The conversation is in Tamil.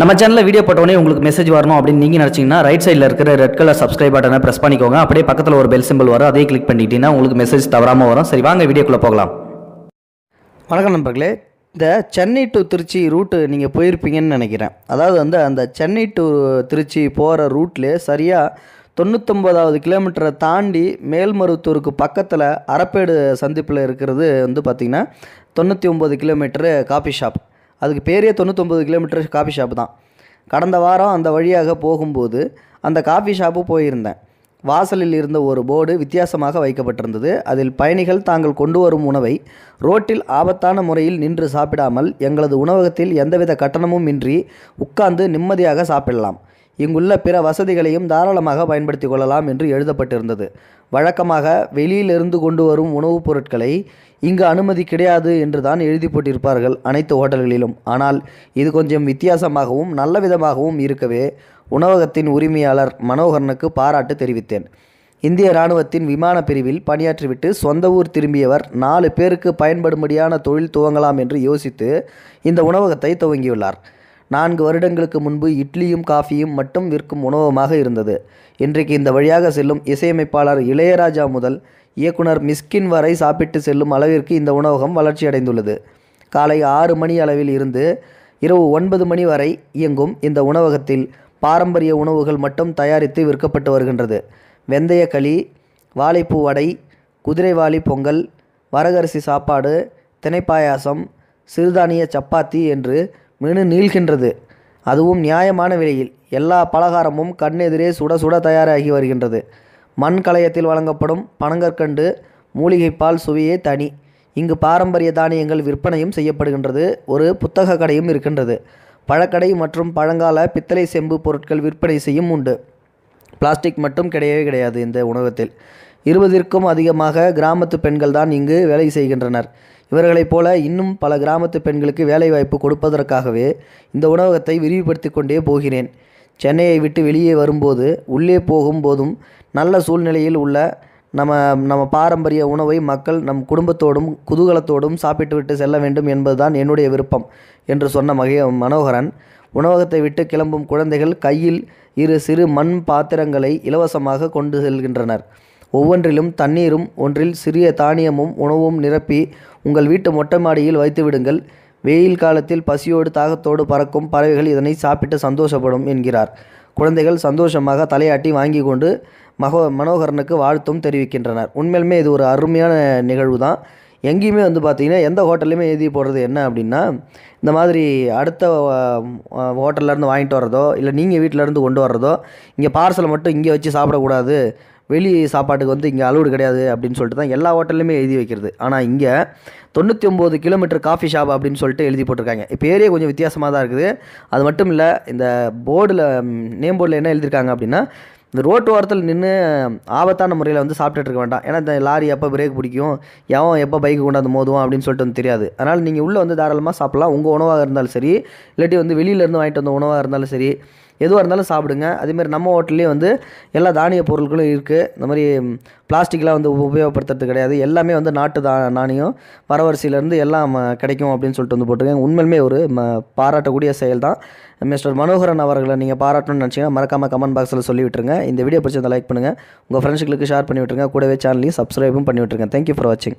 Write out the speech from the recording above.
நம்ம சேனலில் வீடியோ போட்டோடனே உங்களுக்கு மெசேஜ் வரணும் அப்படின்னு நீங்கள் நினச்சிங்கன்னா ரைட் சைடில் இருக்கிற ரெட் கலர் சப்ஸ்கிரைப் பட்டனை ப்ரெஸ் பண்ணிக்கோங்க அப்படியே பக்கத்தில் ஒரு பெல் சிம்பிள் வரும் அதே கிளிக் பண்ணிட்டீங்கன்னா உங்களுக்கு மெசேஜ் தவறாமல் வரும் சரி வாங்க வீடியோக்குள்ளே போகலாம் வணக்கம் நண்பர்களே இந்த சென்னை டு திருச்சி ரூட்டு நீங்கள் போயிருப்பீங்கன்னு நினைக்கிறேன் அதாவது வந்து அந்த சென்னை டு திருச்சி போகிற ரூட்லேயே சரியாக தொண்ணூத்தொம்பதாவது கிலோமீட்டரை தாண்டி மேல்மருவத்தூருக்கு பக்கத்தில் அரப்பேடு சந்திப்பில் இருக்கிறது வந்து பார்த்திங்கன்னா தொண்ணூற்றி ஒம்பது கிலோமீட்டரு காஃபி ஷாப் அதுக்கு பேரே தொண்ணூத்தொம்பது கிலோமீட்டர் காஃபி ஷாப்பு தான் கடந்த வாரம் அந்த வழியாக போகும்போது அந்த காஃபி ஷாப்பு போயிருந்தேன் வாசலில் இருந்த ஒரு போர்டு வித்தியாசமாக வைக்கப்பட்டிருந்தது அதில் பயணிகள் தாங்கள் கொண்டு வரும் உணவை ரோட்டில் ஆபத்தான முறையில் நின்று சாப்பிடாமல் எங்களது உணவகத்தில் எந்தவித கட்டணமும் இன்றி உட்கார்ந்து நிம்மதியாக சாப்பிடலாம் இங்குள்ள பிற வசதிகளையும் தாராளமாக பயன்படுத்தி கொள்ளலாம் என்று எழுதப்பட்டிருந்தது வழக்கமாக வெளியிலிருந்து கொண்டு வரும் உணவுப் பொருட்களை இங்கு அனுமதி கிடையாது என்று தான் எழுதி போட்டிருப்பார்கள் அனைத்து ஹோட்டல்களிலும் ஆனால் இது கொஞ்சம் வித்தியாசமாகவும் நல்ல விதமாகவும் இருக்கவே உணவகத்தின் உரிமையாளர் மனோகரனுக்கு பாராட்டு தெரிவித்தேன் இந்திய இராணுவத்தின் விமான பிரிவில் பணியாற்றிவிட்டு சொந்த ஊர் திரும்பியவர் நாலு பேருக்கு பயன்படும்படியான தொழில் துவங்கலாம் என்று யோசித்து இந்த உணவகத்தை துவங்கியுள்ளார் நான்கு வருடங்களுக்கு முன்பு இட்லியும் காஃபியும் மட்டும் விற்கும் உணவகமாக இருந்தது இன்றைக்கு இந்த வழியாக செல்லும் இசையமைப்பாளர் இளையராஜா முதல் இயக்குனர் மிஸ்கின் வரை சாப்பிட்டு செல்லும் அளவிற்கு இந்த உணவகம் வளர்ச்சியடைந்துள்ளது காலை ஆறு மணி அளவில் இருந்து இரவு ஒன்பது மணி வரை இயங்கும் இந்த உணவகத்தில் பாரம்பரிய உணவுகள் மட்டும் தயாரித்து விற்கப்பட்டு வருகின்றது வெந்தயக்களி வாழைப்பூ வடை குதிரைவாளி பொங்கல் வரகரிசி சாப்பாடு தினைப்பாயாசம் சிறுதானிய சப்பாத்தி என்று மெனு நீள்கின்றது அதுவும் நியாயமான விலையில் எல்லா பலகாரமும் கண்ணெதிரே சுட சுட தயாராகி வருகின்றது மண் கலையத்தில் வழங்கப்படும் பனங்கற்கண்டு மூலிகைப்பால் சுவையே தனி இங்கு பாரம்பரிய தானியங்கள் விற்பனையும் செய்யப்படுகின்றது ஒரு புத்தக கடையும் இருக்கின்றது பழக்கடை மற்றும் பழங்கால பித்தளை செம்பு பொருட்கள் விற்பனை செய்யும் உண்டு பிளாஸ்டிக் மட்டும் கிடையவே கிடையாது இந்த உணவகத்தில் இருபதிற்கும் அதிகமாக கிராமத்து பெண்கள் தான் இங்கு வேலை செய்கின்றனர் இவர்களைப் போல இன்னும் பல கிராமத்து பெண்களுக்கு வேலைவாய்ப்பு கொடுப்பதற்காகவே இந்த உணவகத்தை விரிவுபடுத்தி கொண்டே போகிறேன் சென்னையை விட்டு வெளியே வரும்போது உள்ளே போகும்போதும் நல்ல சூழ்நிலையில் உள்ள நம்ம நம்ம பாரம்பரிய உணவை மக்கள் நம் குடும்பத்தோடும் குதூகலத்தோடும் சாப்பிட்டுவிட்டு செல்ல வேண்டும் என்பதுதான் என்னுடைய விருப்பம் என்று சொன்ன மகே மனோகரன் உணவகத்தை விட்டு கிளம்பும் குழந்தைகள் கையில் இரு சிறு மண் பாத்திரங்களை இலவசமாக கொண்டு செல்கின்றனர் ஒவ்வொன்றிலும் தண்ணீரும் ஒன்றில் சிறிய தானியமும் உணவும் நிரப்பி உங்கள் வீட்டு மொட்டை மாடியில் வைத்து விடுங்கள் வெயில் காலத்தில் பசியோடு தாகத்தோடு பறக்கும் பறவைகள் இதனை சாப்பிட்டு சந்தோஷப்படும் என்கிறார் குழந்தைகள் சந்தோஷமாக தலையாட்டி வாங்கி கொண்டு மகோ மனோகரனுக்கு வாழ்த்தும் தெரிவிக்கின்றனர் உண்மையிலுமே இது ஒரு அருமையான நிகழ்வு தான் எங்கேயுமே வந்து பார்த்திங்கன்னா எந்த ஹோட்டல்லையுமே எழுதி போடுறது என்ன அப்படின்னா இந்த மாதிரி அடுத்த ஹோட்டல்லேருந்து வாங்கிட்டு வர்றதோ இல்லை நீங்கள் வீட்டிலேருந்து கொண்டு வர்றதோ இங்கே பார்சலை மட்டும் இங்கே வச்சு சாப்பிடக்கூடாது வெளி சாப்பாட்டுக்கு வந்து இங்கே அலோடு கிடையாது அப்படின்னு சொல்லிட்டு தான் எல்லா ஹோட்டல்லையுமே எழுதி வைக்கிறது ஆனால் இங்கே தொண்ணூற்றி ஒம்பது கிலோமீட்டர் காஃபி ஷாப் அப்படின்னு சொல்லிட்டு எழுதி போட்டிருக்காங்க இப்போ பேரே கொஞ்சம் வித்தியாசமாக தான் இருக்குது அது மட்டும் இல்லை இந்த போர்டில் நேம் போர்டில் என்ன எழுதியிருக்காங்க அப்படின்னா இந்த ரோட்டு ஓரத்தில் நின்று ஆபத்தான முறையில் வந்து சாப்பிட்டுட்டு இருக்க வேண்டாம் ஏன்னா இந்த லாரி எப்போ பிரேக் பிடிக்கும் எவன் எப்போ பைக்கு கொண்டாந்து மோதுவோம் அப்படின்னு சொல்லிட்டு வந்து தெரியாது அதனால் நீங்கள் உள்ளே வந்து தாராளமாக சாப்பிட்லாம் உங்கள் உணவாக இருந்தாலும் சரி இல்லாட்டி வந்து வெளியிலேருந்து வாங்கிட்டு வந்த உணவாக இருந்தாலும் சரி எதுவாக இருந்தாலும் சாப்பிடுங்க அதேமாதிரி நம்ம ஹோட்டல்லேயும் வந்து எல்லா தானிய பொருட்களும் இருக்குது இந்த மாதிரி பிளாஸ்டிக்லாம் வந்து உபயோகப்படுத்துறது கிடையாது எல்லாமே வந்து நாட்டு தா நாணயம் வரவரிசையிலேருந்து எல்லாம் கிடைக்கும் அப்படின்னு சொல்லிட்டு வந்து போட்டிருக்கேன் உண்மையுமே ஒரு ம பாராட்டக்கூடிய செயல் தான் மிஸ்டர் மனோகரன் அவர்களை நீங்கள் பாராட்டணும்னு நினச்சிங்கன்னா மறக்காமல் கமெண்ட் பாக்ஸில் சொல்லி விட்டுருங்க இந்த வீடியோ பிடிச்சிருந்தால் லைக் பண்ணுங்கள் உங்கள் ஃப்ரெண்ட்ஸுகளுக்கு ஷேர் பண்ணி விட்டுருங்க கூடவே சேனலையும் சப்ஸ்கிரைபும் பண்ணி விட்டுருங்க தேங்க்யூ ஃபார் வாட்சிங்